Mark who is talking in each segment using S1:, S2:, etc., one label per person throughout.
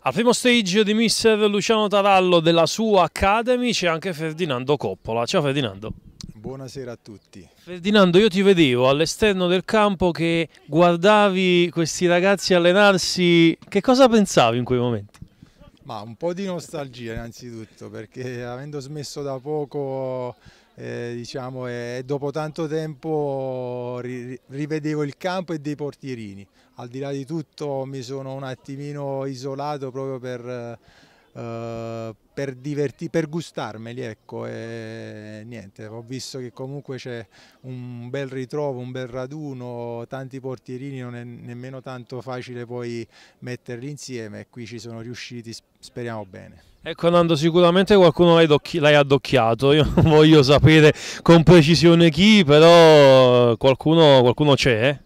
S1: Al primo stage di mister Luciano Tarallo della sua Academy c'è anche Ferdinando Coppola. Ciao Ferdinando.
S2: Buonasera a tutti. Ferdinando,
S1: io ti vedevo all'esterno del campo che guardavi questi ragazzi allenarsi. Che cosa pensavi in quei momenti?
S2: Ma un po' di nostalgia innanzitutto perché avendo smesso da poco eh, diciamo, e dopo tanto tempo ri rivedevo il campo e dei portierini. Al di là di tutto mi sono un attimino isolato proprio per, eh, per, per gustarmeli. Ecco, e niente, ho visto che comunque c'è un bel ritrovo, un bel raduno, tanti portierini, non è nemmeno tanto facile poi metterli insieme e qui ci sono riusciti, speriamo bene.
S1: Ecco Nando, sicuramente qualcuno l'hai, addocchiato, io non voglio sapere con precisione chi, però qualcuno, qualcuno c'è. Eh?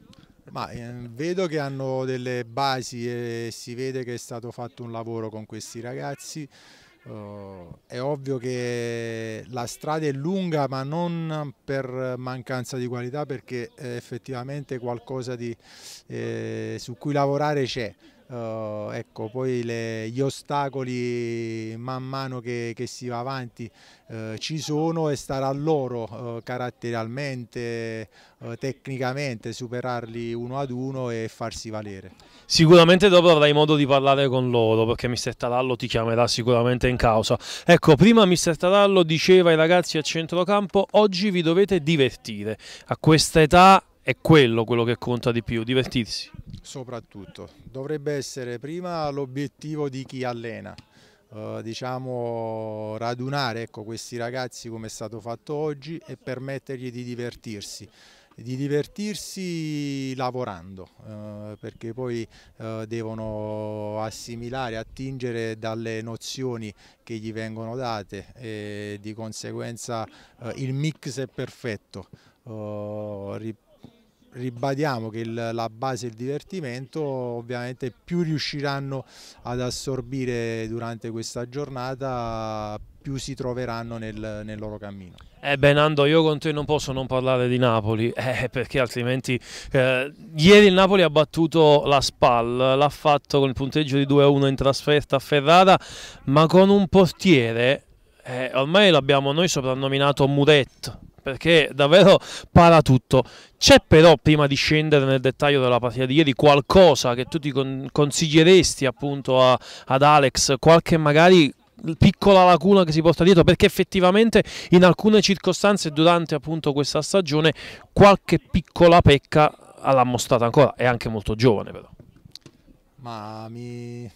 S2: Ma eh, vedo che hanno delle basi e si vede che è stato fatto un lavoro con questi ragazzi. Uh, è ovvio che la strada è lunga, ma non per mancanza di qualità, perché eh, effettivamente qualcosa di, eh, su cui lavorare c'è. Uh, ecco, poi le, gli ostacoli man mano che, che si va avanti uh, ci sono e starà a loro uh, caratterialmente, tecnicamente superarli uno ad uno e farsi valere.
S1: Sicuramente dopo avrai modo di parlare con loro perché mister Tarallo ti chiamerà sicuramente in causa. Ecco, prima mister Tarallo diceva ai ragazzi a centrocampo oggi vi dovete divertire, a questa età è quello quello che conta di più, divertirsi
S2: soprattutto. Dovrebbe essere prima l'obiettivo di chi allena, eh, diciamo radunare ecco, questi ragazzi come è stato fatto oggi e permettergli di divertirsi di divertirsi lavorando eh, perché poi eh, devono assimilare, attingere dalle nozioni che gli vengono date e di conseguenza eh, il mix è perfetto. Uh, ribadiamo che il, la base è il divertimento, ovviamente più riusciranno ad assorbire durante questa giornata più si troveranno nel, nel loro cammino.
S1: Eh beh Nando, io con te non posso non parlare di Napoli, eh, perché altrimenti eh, ieri il Napoli ha battuto la SPAL, l'ha fatto con il punteggio di 2-1 in trasferta a Ferrara, ma con un portiere, eh, ormai l'abbiamo noi soprannominato Muretto, perché davvero para tutto. C'è però, prima di scendere nel dettaglio della partita di ieri, qualcosa che tu ti consiglieresti appunto a, ad Alex, qualche magari piccola lacuna che si porta dietro perché effettivamente in alcune circostanze durante appunto questa stagione qualche piccola pecca l'ha mostrata ancora, è anche molto giovane però.
S2: Ma mi,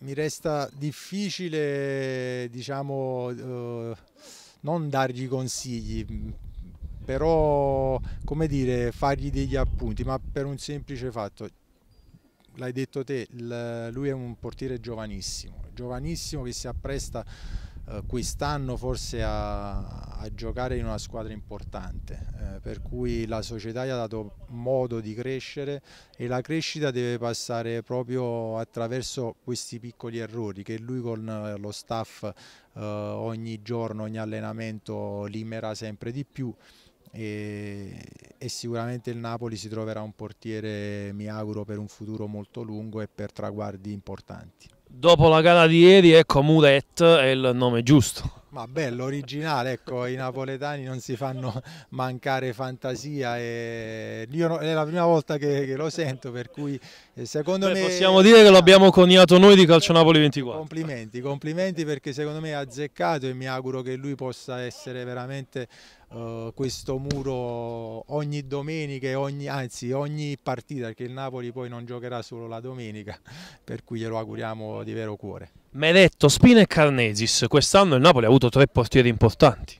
S2: mi resta difficile diciamo... Uh non dargli consigli, però come dire, fargli degli appunti, ma per un semplice fatto, l'hai detto te, lui è un portiere giovanissimo, giovanissimo che si appresta eh, quest'anno forse a, a giocare in una squadra importante, eh, per cui la società gli ha dato modo di crescere e la crescita deve passare proprio attraverso questi piccoli errori che lui con eh, lo staff eh, ogni giorno, ogni allenamento limerà sempre di più. E, e, sicuramente il Napoli si troverà un portiere, mi auguro, per un futuro molto lungo e per traguardi importanti.
S1: Dopo la gara di ieri, ecco Muret è il nome giusto.
S2: Ma bello, originale, ecco, i napoletani non si fanno mancare fantasia e io no, è la prima volta che, che lo sento, per cui Secondo Beh, me... Possiamo dire che
S1: l'abbiamo coniato noi di Calcio Napoli 24.
S2: Complimenti, complimenti perché secondo me ha azzeccato e mi auguro che lui possa essere veramente uh, questo muro ogni domenica, ogni, anzi ogni partita, perché il Napoli poi non giocherà solo la domenica, per cui glielo auguriamo di vero cuore.
S1: Medetto, Spina e Carnesis, quest'anno il Napoli ha avuto tre portieri importanti.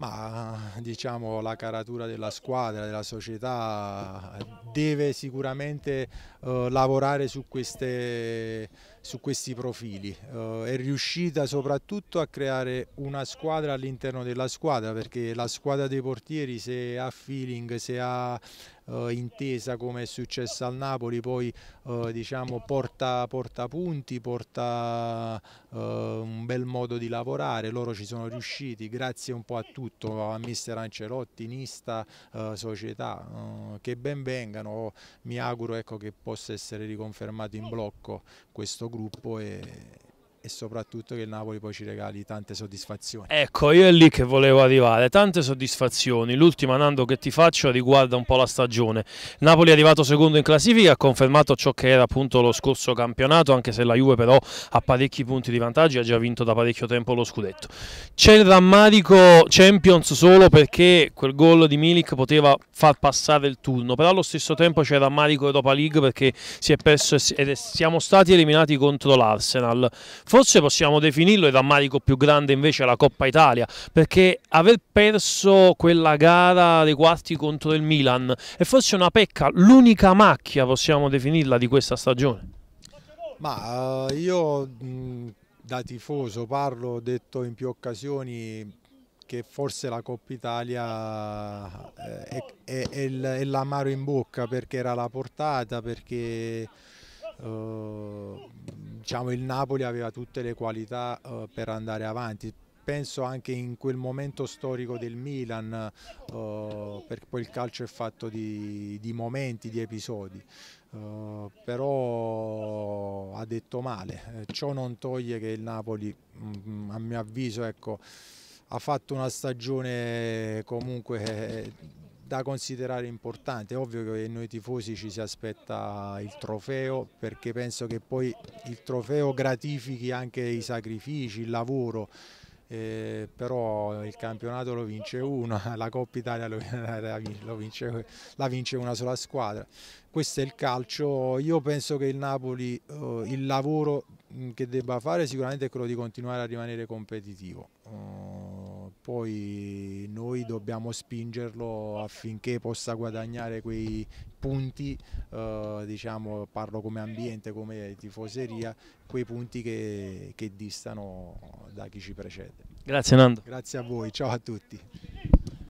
S2: Ma diciamo la caratura della squadra, della società deve sicuramente eh, lavorare su queste su questi profili, uh, è riuscita soprattutto a creare una squadra all'interno della squadra perché la squadra dei portieri se ha feeling, se ha uh, intesa come è successo al Napoli poi uh, diciamo, porta, porta, punti, porta un bel modo di lavorare, loro ci sono riusciti grazie un po' a tutto, a mister Ancelotti, Nista, società, che ben vengano, mi auguro ecco, che possa essere riconfermato in blocco questo gruppo e, e soprattutto che il Napoli poi ci regali tante soddisfazioni.
S1: Ecco, io è lì che volevo arrivare, tante soddisfazioni. L'ultima, Nando, che ti faccio riguarda un po' la stagione. Napoli è arrivato secondo in classifica, ha confermato ciò che era appunto lo scorso campionato, anche se la Juve però ha parecchi punti di vantaggio e ha già vinto da parecchio tempo lo scudetto. C'è il rammarico Champions solo perché quel gol di Milik poteva far passare il turno, però allo stesso tempo c'è il rammarico Europa League perché si è perso ed siamo stati eliminati contro l'Arsenal Forse possiamo definirlo il rammarico più grande invece la Coppa Italia, perché aver perso quella gara dei quarti contro il Milan è forse una pecca, l'unica macchia possiamo definirla di questa stagione.
S2: Ma uh, io mh, mm, da tifoso parlo, ho detto in più occasioni, che forse la Coppa Italia eh, è, è, è l'amaro in bocca perché era la portata, perché eh, diciamo, il Napoli aveva tutte le qualità eh, per andare avanti. Penso anche in quel momento storico del Milan, eh, perché poi il calcio è fatto di, di momenti, di episodi. Uh, però ha detto male. Eh, ciò non toglie che il Napoli, mm, a mio avviso, ecco, ha fatto una stagione comunque eh, da considerare importante. È ovvio che noi tifosi ci si aspetta il trofeo perché penso che poi il trofeo gratifichi anche i sacrifici, il lavoro. Eh, però il campionato lo vince uno, la Coppa Italia lo, lo vince, la vince una sola squadra. Questo è il calcio, io penso che il Napoli, eh, il lavoro che debba fare sicuramente è quello di continuare a rimanere competitivo. Eh, poi noi dobbiamo spingerlo affinché possa guadagnare quei punti, eh, diciamo, parlo come ambiente, come tifoseria, quei punti che, che distano da chi ci precede. Grazie Nando. Grazie a voi, ciao a tutti.